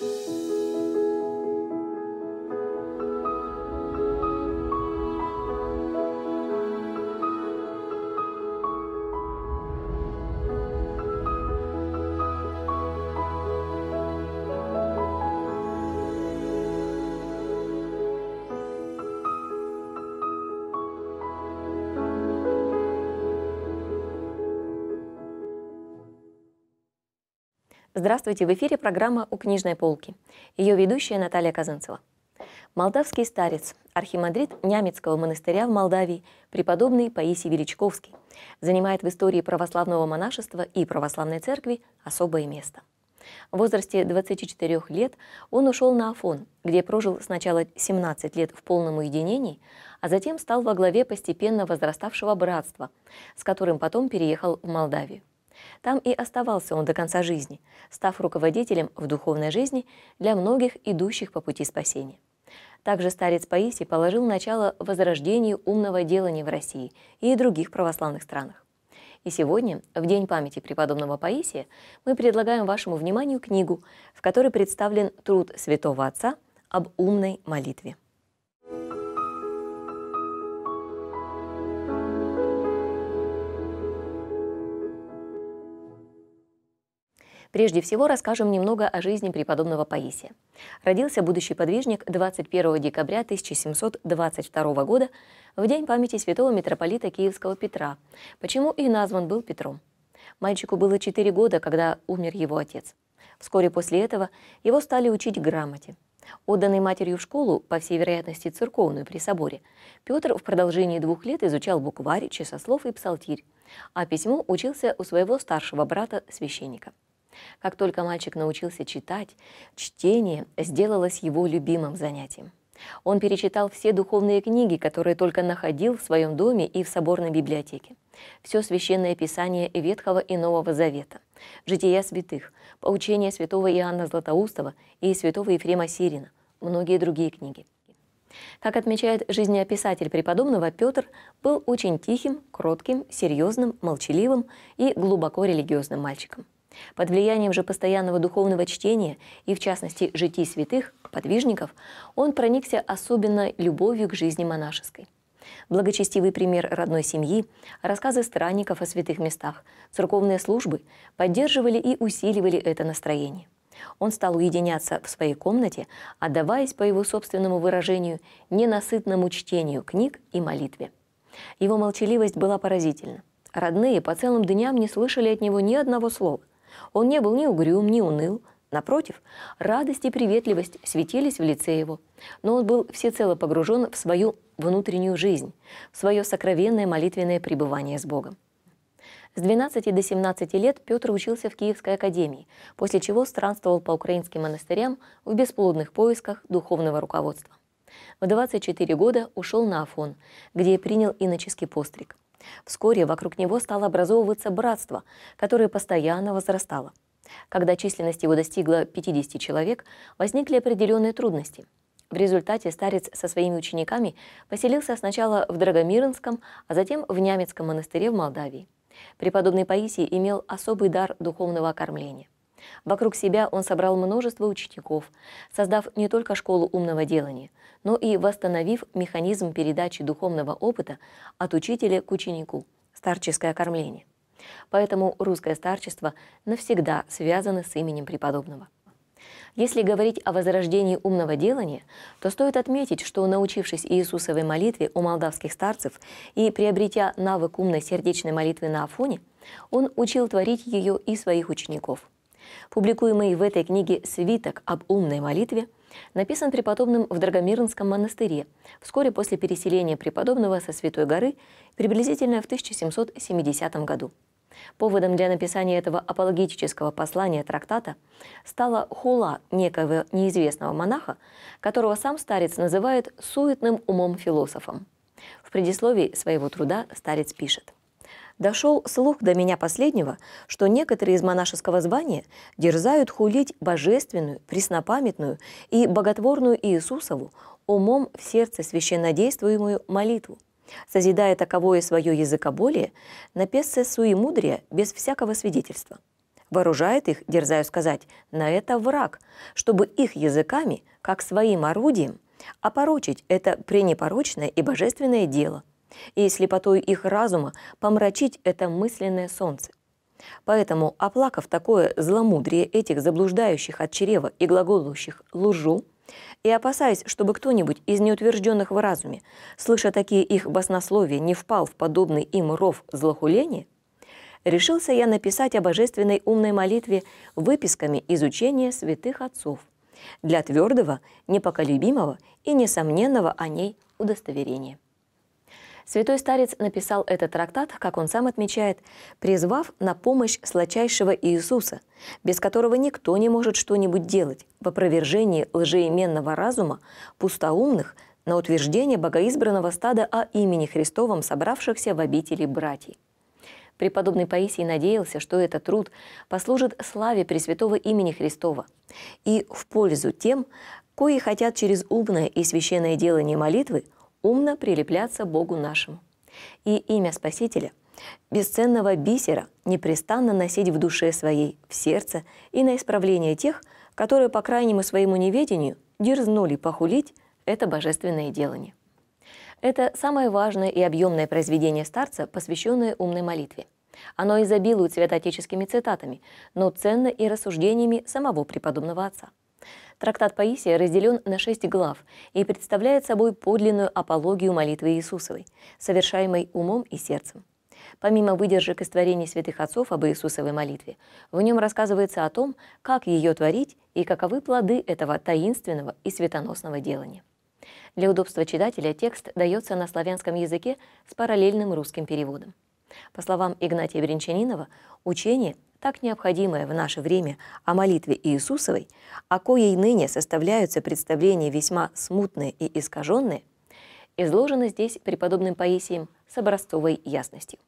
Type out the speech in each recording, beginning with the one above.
Thank you. Здравствуйте, в эфире программа «У книжной полки». Ее ведущая Наталья Казанцева. Молдавский старец, архимандрит Нямецкого монастыря в Молдавии, преподобный Паисий Величковский, занимает в истории православного монашества и православной церкви особое место. В возрасте 24 лет он ушел на Афон, где прожил сначала 17 лет в полном уединении, а затем стал во главе постепенно возраставшего братства, с которым потом переехал в Молдавию. Там и оставался он до конца жизни, став руководителем в духовной жизни для многих идущих по пути спасения. Также старец Паисий положил начало возрождению умного делания в России и других православных странах. И сегодня, в День памяти преподобного Паисия, мы предлагаем вашему вниманию книгу, в которой представлен труд святого отца об умной молитве. Прежде всего расскажем немного о жизни преподобного Паисия. Родился будущий подвижник 21 декабря 1722 года в день памяти святого митрополита Киевского Петра, почему и назван был Петром. Мальчику было 4 года, когда умер его отец. Вскоре после этого его стали учить грамоте. Отданный матерью в школу, по всей вероятности церковную при соборе, Петр в продолжении двух лет изучал букварь, часослов и псалтирь, а письму учился у своего старшего брата-священника. Как только мальчик научился читать, чтение сделалось его любимым занятием. Он перечитал все духовные книги, которые только находил в своем доме и в соборной библиотеке. Все священное писание Ветхого и Нового Завета, жития святых, поучения святого Иоанна Златоустова и святого Ефрема Сирина, многие другие книги. Как отмечает жизнеописатель преподобного, Петр был очень тихим, кротким, серьезным, молчаливым и глубоко религиозным мальчиком. Под влиянием же постоянного духовного чтения и, в частности, житий святых, подвижников, он проникся особенно любовью к жизни монашеской. Благочестивый пример родной семьи, рассказы странников о святых местах, церковные службы поддерживали и усиливали это настроение. Он стал уединяться в своей комнате, отдаваясь, по его собственному выражению, ненасытному чтению книг и молитве. Его молчаливость была поразительна. Родные по целым дням не слышали от него ни одного слова. Он не был ни угрюм, ни уныл. Напротив, радость и приветливость светились в лице его. Но он был всецело погружен в свою внутреннюю жизнь, в свое сокровенное молитвенное пребывание с Богом. С 12 до 17 лет Петр учился в Киевской академии, после чего странствовал по украинским монастырям в бесплодных поисках духовного руководства. В 24 года ушел на Афон, где принял иноческий постриг – Вскоре вокруг него стало образовываться братство, которое постоянно возрастало. Когда численность его достигла 50 человек, возникли определенные трудности. В результате старец со своими учениками поселился сначала в Драгомиренском, а затем в Нямецком монастыре в Молдавии. Преподобный Паисий имел особый дар духовного окормления – Вокруг себя он собрал множество учеников, создав не только школу умного делания, но и восстановив механизм передачи духовного опыта от учителя к ученику – старческое кормление. Поэтому русское старчество навсегда связано с именем преподобного. Если говорить о возрождении умного делания, то стоит отметить, что научившись Иисусовой молитве у молдавских старцев и приобретя навык умной сердечной молитвы на Афоне, он учил творить ее и своих учеников – Публикуемый в этой книге свиток об умной молитве написан преподобным в Драгомирнском монастыре вскоре после переселения преподобного со Святой горы приблизительно в 1770 году. Поводом для написания этого апологетического послания трактата стала хула некого неизвестного монаха, которого сам старец называет «суетным умом философом». В предисловии своего труда старец пишет – Дошел слух до меня последнего, что некоторые из монашеского звания дерзают хулить божественную, преснопамятную и боготворную Иисусову умом в сердце священнодействуемую молитву, созидая таковое свое языкоболие на песце суемудрия без всякого свидетельства. Вооружает их, дерзаю сказать, на это враг, чтобы их языками, как своим орудием, опорочить это пренепорочное и божественное дело, и слепотой их разума помрачить это мысленное солнце. Поэтому, оплакав такое зломудрие этих заблуждающих от чрева и глаголущих «лужу», и опасаясь, чтобы кто-нибудь из неутвержденных в разуме, слыша такие их баснословия, не впал в подобный им ров злохуления, решился я написать о божественной умной молитве выписками изучения святых отцов для твердого, непоколебимого и несомненного о ней удостоверения. Святой Старец написал этот трактат, как он сам отмечает, призвав на помощь сладчайшего Иисуса, без которого никто не может что-нибудь делать в опровержении лжеименного разума, пустоумных, на утверждение богоизбранного стада о имени Христовом, собравшихся в обители братьев. Преподобный Паисий надеялся, что этот труд послужит славе Пресвятого имени Христова и в пользу тем, кои хотят через умное и священное делание молитвы – умно прилепляться Богу нашему. И имя Спасителя, бесценного бисера, непрестанно носить в душе своей, в сердце и на исправление тех, которые по крайнему своему неведению дерзнули похулить это божественное делание. Это самое важное и объемное произведение старца, посвященное умной молитве. Оно изобилует святоотеческими цитатами, но ценно и рассуждениями самого преподобного отца. Трактат Паисия разделен на шесть глав и представляет собой подлинную апологию молитвы Иисусовой, совершаемой умом и сердцем. Помимо выдержек из творений святых отцов об Иисусовой молитве, в нем рассказывается о том, как ее творить и каковы плоды этого таинственного и светоносного делания. Для удобства читателя текст дается на славянском языке с параллельным русским переводом. По словам Игнатия Веренчанинова, учение, так необходимое в наше время о молитве Иисусовой, о коей ныне составляются представления весьма смутные и искаженные, изложено здесь преподобным Паисием с образцовой ясностью.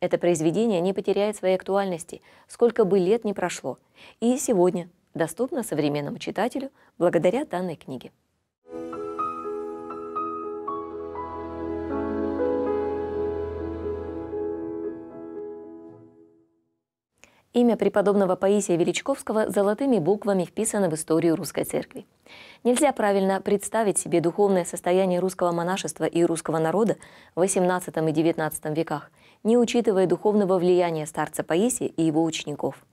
Это произведение не потеряет своей актуальности, сколько бы лет ни прошло, и сегодня доступно современному читателю благодаря данной книге. Имя преподобного Паисия Величковского золотыми буквами вписано в историю русской церкви. Нельзя правильно представить себе духовное состояние русского монашества и русского народа в XVIII и XIX веках, не учитывая духовного влияния старца Паисия и его учеников.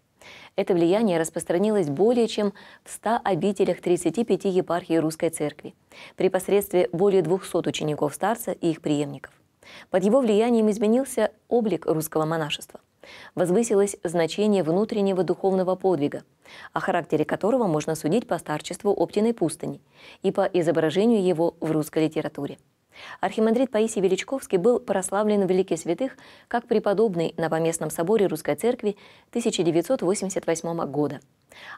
Это влияние распространилось более чем в 100 обителях 35 епархий Русской Церкви при посредстве более 200 учеников старца и их преемников. Под его влиянием изменился облик русского монашества – Возвысилось значение внутреннего духовного подвига, о характере которого можно судить по старчеству Оптиной пустыни и по изображению его в русской литературе. Архимандрит Паисий Величковский был прославлен в Велике Святых как преподобный на Поместном соборе Русской Церкви 1988 года.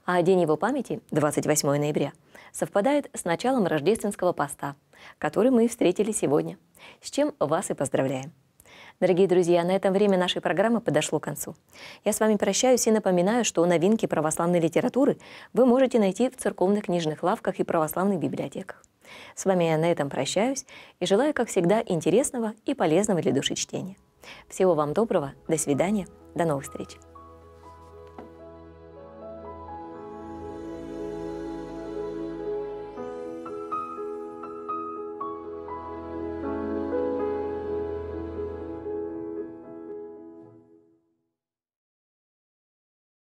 А день его памяти, 28 ноября, совпадает с началом рождественского поста, который мы встретили сегодня, с чем вас и поздравляем. Дорогие друзья, на этом время нашей программы подошло к концу. Я с вами прощаюсь и напоминаю, что новинки православной литературы вы можете найти в церковных книжных лавках и православных библиотеках. С вами я на этом прощаюсь и желаю, как всегда, интересного и полезного для души чтения. Всего вам доброго, до свидания, до новых встреч!